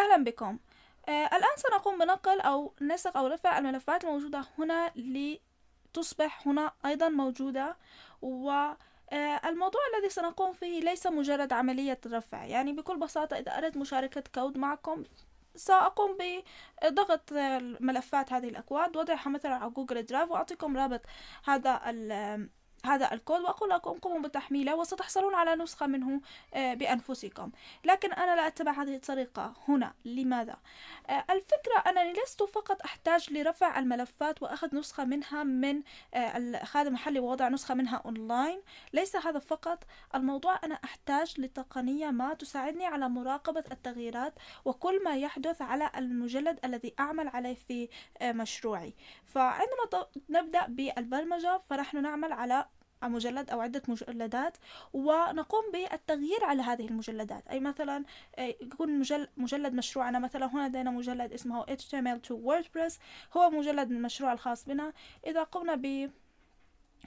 أهلا بكم آه الآن سنقوم بنقل أو نسق أو رفع الملفات الموجودة هنا لتصبح هنا أيضا موجودة و آه، الموضوع الذي سنقوم فيه ليس مجرد عملية رفع يعني بكل بساطة إذا أردت مشاركة كود معكم سأقوم بضغط ملفات هذه الأكواد وضعها مثلا على جوجل درايف وأعطيكم رابط هذا هذا الكود وأقول لكم قوموا بتحميله وستحصلون على نسخة منه آه، بأنفسكم لكن أنا لا أتبع هذه الطريقة هنا لماذا؟ آه، الفكرة أنني لست فقط أحتاج لرفع الملفات وأخذ نسخة منها من الخادم آه، المحلي ووضع نسخة منها أونلاين ليس هذا فقط الموضوع أنا أحتاج لتقنية ما تساعدني على مراقبة التغييرات وكل ما يحدث على المجلد الذي أعمل عليه في مشروعي فعندما نبدأ بالبرمجة فنحن نعمل على مجلد أو عدة مجلدات ونقوم بالتغيير على هذه المجلدات أي مثلا يكون مجلد مشروعنا مثلا هنا لدينا مجلد اسمه HTML to WordPress هو مجلد المشروع الخاص بنا إذا قمنا ب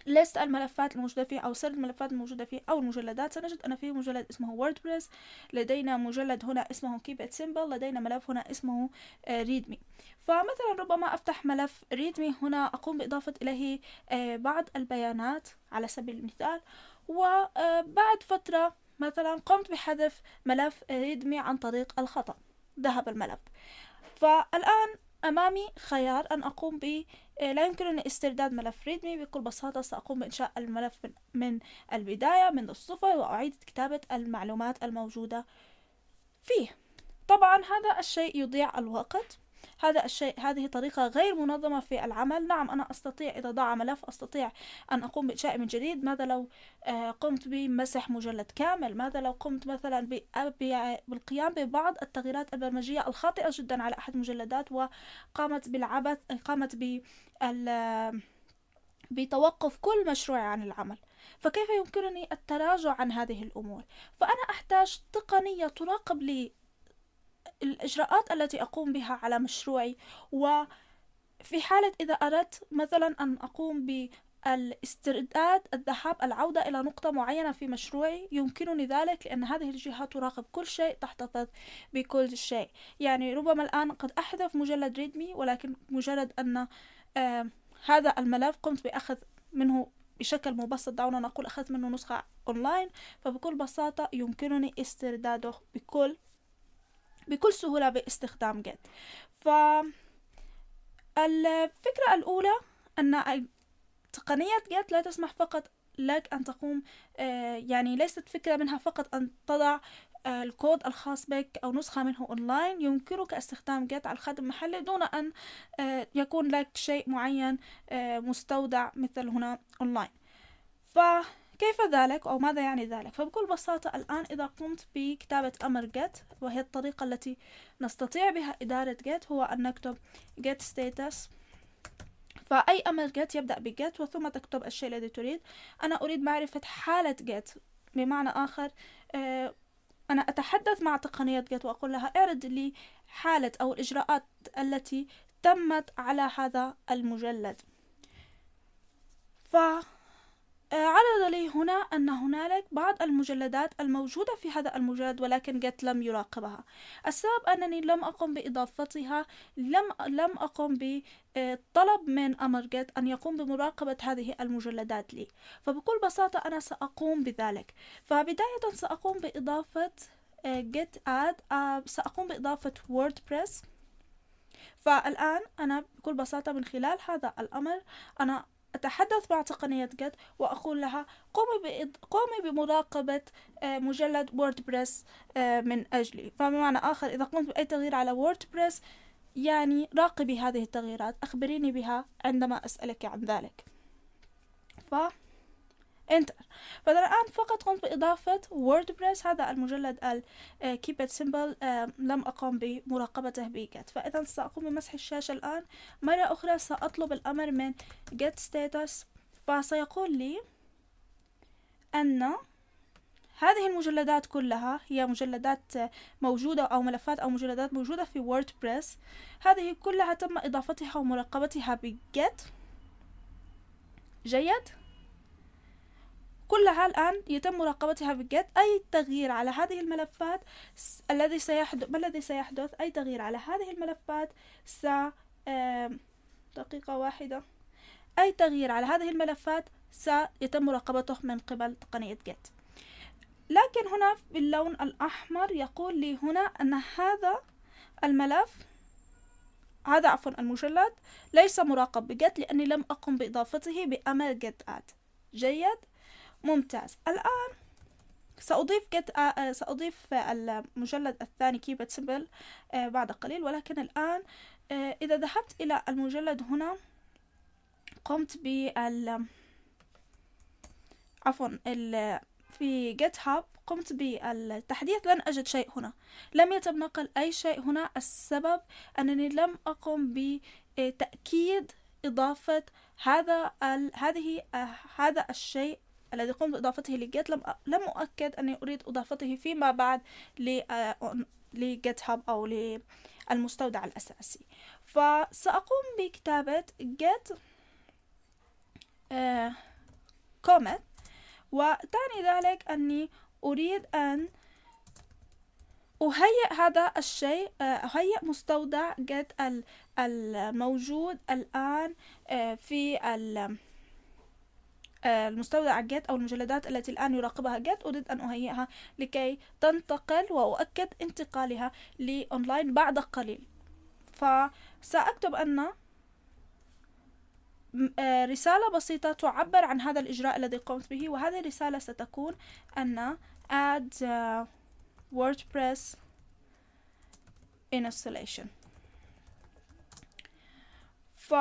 ليست الملفات الموجودة فيه أو سرد الملفات الموجودة فيه أو المجلدات سنجد أن فيه مجلد اسمه ووردبريس لدينا مجلد هنا اسمه Keep It Simple لدينا ملف هنا اسمه آه، README فمثلا ربما أفتح ملف README هنا أقوم بإضافة إليه آه، بعض البيانات على سبيل المثال وبعد آه، فترة مثلا قمت بحذف ملف README عن طريق الخطأ ذهب الملف فالآن أمامي خيار أن أقوم إيه، لا يمكنني استرداد ملف ريدمي بكل بساطة سأقوم بإنشاء الملف من البداية من الصفر وأعيد كتابة المعلومات الموجودة فيه طبعا هذا الشيء يضيع الوقت هذا الشيء هذه طريقة غير منظمة في العمل نعم أنا أستطيع إذا ضاع ملف أستطيع أن أقوم بإنشاء من جديد ماذا لو آه، قمت بمسح مجلد كامل ماذا لو قمت مثلا بالقيام ببعض التغييرات البرمجية الخاطئة جدا على أحد المجلدات وقامت بالعبث قامت بال بتوقف كل مشروع عن العمل فكيف يمكنني التراجع عن هذه الأمور؟ فأنا أحتاج تقنية تراقب لي الإجراءات التي أقوم بها على مشروعي وفي حالة إذا أردت مثلا أن أقوم ب الاسترداد الذهاب العودة إلى نقطة معينة في مشروعي يمكنني ذلك لأن هذه الجهة تراقب كل شيء تحتفظ بكل شيء يعني ربما الآن قد أحذف مجلد ريدمي ولكن مجرد أن هذا الملف قمت بأخذ منه بشكل مبسط دعونا نقول أخذت منه نسخة أونلاين فبكل بساطة يمكنني استرداده بكل بكل سهولة باستخدام جيت فالفكرة الأولى أن تقنية جيت لا تسمح فقط لك أن تقوم آه، يعني ليست فكرة منها فقط أن تضع آه، الكود الخاص بك أو نسخة منه أونلاين يمكنك استخدام جيت على الخادم المحلي دون أن آه، يكون لك شيء معين مستودع مثل هنا أونلاين ف كيف ذلك أو ماذا يعني ذلك؟ فبكل بساطة الآن إذا قمت بكتابة أمر get وهي الطريقة التي نستطيع بها إدارة get هو أن نكتب get status فأي أمر get يبدأ get وثم تكتب الشيء الذي تريد أنا أريد معرفة حالة get بمعنى آخر آه، أنا أتحدث مع تقنية get وأقول لها اعرض لي حالة أو الإجراءات التي تمت على هذا المجلد ف عرض لي هنا أن هنالك بعض المجلدات الموجودة في هذا المجلد ولكن جت لم يراقبها السبب أنني لم أقم بإضافتها لم, لم أقم بطلب من أمر جت أن يقوم بمراقبة هذه المجلدات لي فبكل بساطة أنا سأقوم بذلك فبداية سأقوم بإضافة آه، get add آه، سأقوم بإضافة ووردبريس فالآن أنا بكل بساطة من خلال هذا الأمر أنا أتحدث مع تقنية جت وأقول لها قومي, قومي بمراقبة آه، مجلد ووردبريس آه، من أجلي فبمعنى آخر إذا قمت بأي تغيير على ووردبريس يعني راقبي هذه التغييرات أخبريني بها عندما أسألك عن ذلك ف انتر فالآن فقط قمت بإضافة ووردبريس هذا المجلد الكيبت سيمبل آه، آه، لم أقم بمراقبته بجت فإذا سأقوم بمسح الشاشة الآن مرة أخرى سأطلب الأمر من get ستاتس فسيقول لي أن هذه المجلدات كلها هي مجلدات موجودة أو ملفات أو مجلدات موجودة في ووردبريس هذه كلها تم إضافتها ومراقبتها بجت جيد كلها الآن يتم مراقبتها بجد أي تغيير على هذه الملفات الذي سيحدث ما الذي سيحدث أي تغيير على هذه الملفات س دقيقة واحدة أي تغيير على هذه الملفات سيتم مراقبته من قبل تقنية جيت لكن هنا باللون الأحمر يقول لي هنا أن هذا الملف هذا عفوا المجلد ليس مراقب بجد لأني لم أقم بإضافته بأمل جيت آد جيد ممتاز الآن سأضيف get, آه، آه، سأضيف آه، المجلد الثاني keep سبل بعد قليل ولكن الآن إذا ذهبت إلى المجلد هنا قمت بال عفوا ال... في جيت هاب قمت بالتحديث لن أجد شيء هنا لم يتم نقل أي شيء هنا السبب أنني لم أقم بتأكيد إضافة هذا ال... هذه هذا الشيء الذي قمت بإضافته لجيت لم لم أؤكد أني أريد إضافته فيما بعد آه، لجيت هاب أو للمستودع الأساسي فسأقوم بكتابة جيت آه وتعني ذلك أني أريد أن أهيئ هذا الشيء آه، أهيئ مستودع جيت الموجود الآن آه، في المستودع الجاد أو المجلدات التي الآن يراقبها الجاد أريد أن أهيئها لكي تنتقل وأؤكد انتقالها لأونلاين بعد قليل فسأكتب أن آه، رسالة بسيطة تعبر عن هذا الإجراء الذي قمت به وهذه الرسالة ستكون أن add آه، WordPress installation ف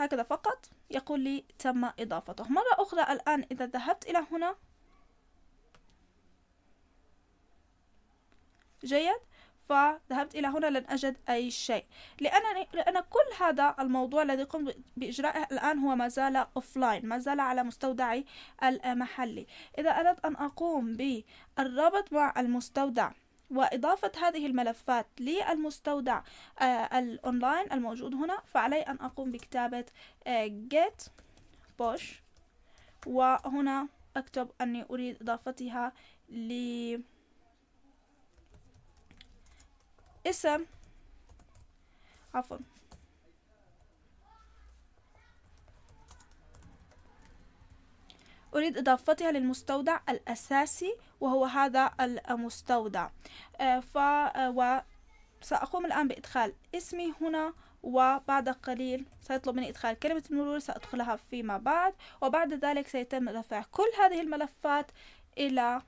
هكذا فقط يقول لي تم إضافته مرة أخرى الآن إذا ذهبت إلى هنا جيد فذهبت إلى هنا لن أجد أي شيء لأنني لأن كل هذا الموضوع الذي قمت بإجرائه الآن هو ما زال أوفلاين ما زال على مستودعي المحلي إذا أردت أن أقوم بالربط مع المستودع وإضافة هذه الملفات للمستودع آه، الأونلاين الموجود هنا فعلي أن أقوم بكتابة آه، get push وهنا أكتب أني أريد إضافتها ل اسم عفوا أريد إضافتها للمستودع الأساسي وهو هذا المستودع آه، ف آه، سأقوم الآن بإدخال اسمي هنا وبعد قليل سيطلب مني إدخال كلمة المرور سأدخلها فيما بعد وبعد ذلك سيتم رفع كل هذه الملفات إلى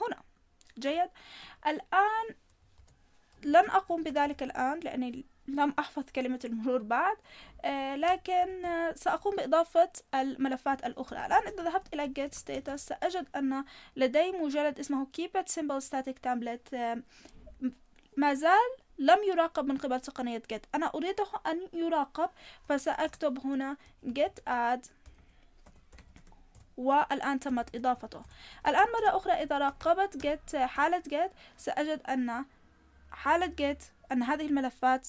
هنا جيد الآن لن أقوم بذلك الآن لأني لم أحفظ كلمة المرور بعد آه، لكن آه، سأقوم بإضافة الملفات الأخرى الآن إذا ذهبت إلى get status سأجد أن لدي مجرد اسمه keep it simple static template آه، ما زال لم يراقب من قبل تقنية get أنا أريده أن يراقب فسأكتب هنا get add والآن تمت إضافته الآن مرة أخرى إذا راقبت get حالة get سأجد أن حالة get أن هذه الملفات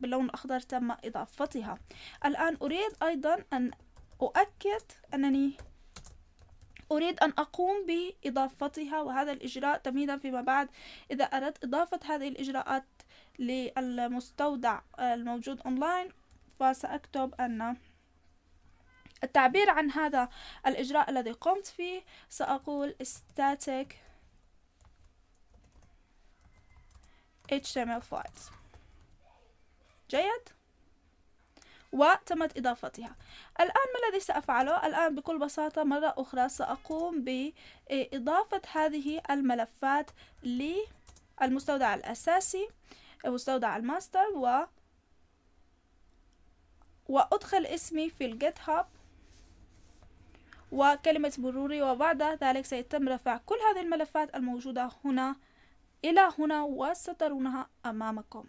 باللون الأخضر تم إضافتها الآن أريد أيضا أن أؤكد أنني أريد أن أقوم بإضافتها وهذا الإجراء تمهيدا فيما بعد إذا أردت إضافة هذه الإجراءات للمستودع الموجود أونلاين فسأكتب أن التعبير عن هذا الإجراء الذي قمت فيه سأقول static HTML files جيد وتمت إضافتها الآن ما الذي سأفعله؟ الآن بكل بساطة مرة أخرى سأقوم بإضافة هذه الملفات للمستودع الأساسي مستودع الماستر و وأدخل اسمي في الجيت هاب وكلمة مروري وبعد ذلك سيتم رفع كل هذه الملفات الموجودة هنا إلى هنا وسترونها أمامكم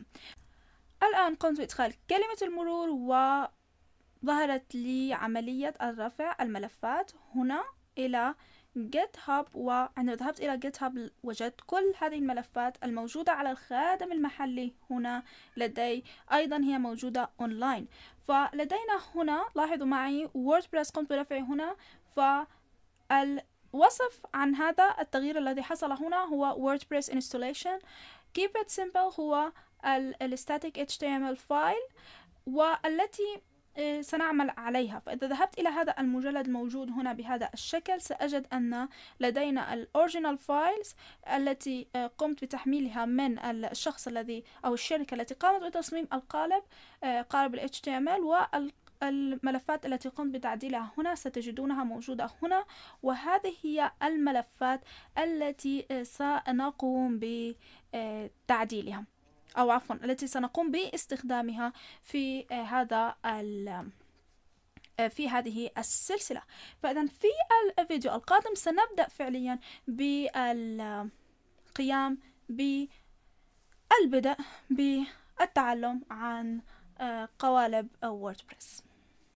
الآن قمت بإدخال كلمة المرور وظهرت لي عملية الرفع الملفات هنا إلى جيت هاب وعندما ذهبت إلى جيت هاب وجدت كل هذه الملفات الموجودة على الخادم المحلي هنا لدي أيضا هي موجودة أونلاين فلدينا هنا لاحظوا معي ووردبريس قمت برفعه هنا فال وصف عن هذا التغيير الذي حصل هنا هو WordPress installation keep it simple هو static HTML file والتي آه، سنعمل عليها فإذا ذهبت إلى هذا المجلد الموجود هنا بهذا الشكل سأجد أن لدينا original files التي آه، قمت بتحميلها من الشخص الذي أو الشركة التي قامت بتصميم القالب آه، قالب ال HTML الملفات التي قمت بتعديلها هنا ستجدونها موجودة هنا وهذه هي الملفات التي آه، سنقوم بتعديلها أو عفوا التي سنقوم باستخدامها في آه، هذا ال آه، في هذه السلسلة فإذا في الفيديو القادم سنبدأ فعليا بالقيام بالبدء بالتعلم عن قوالب ووردبريس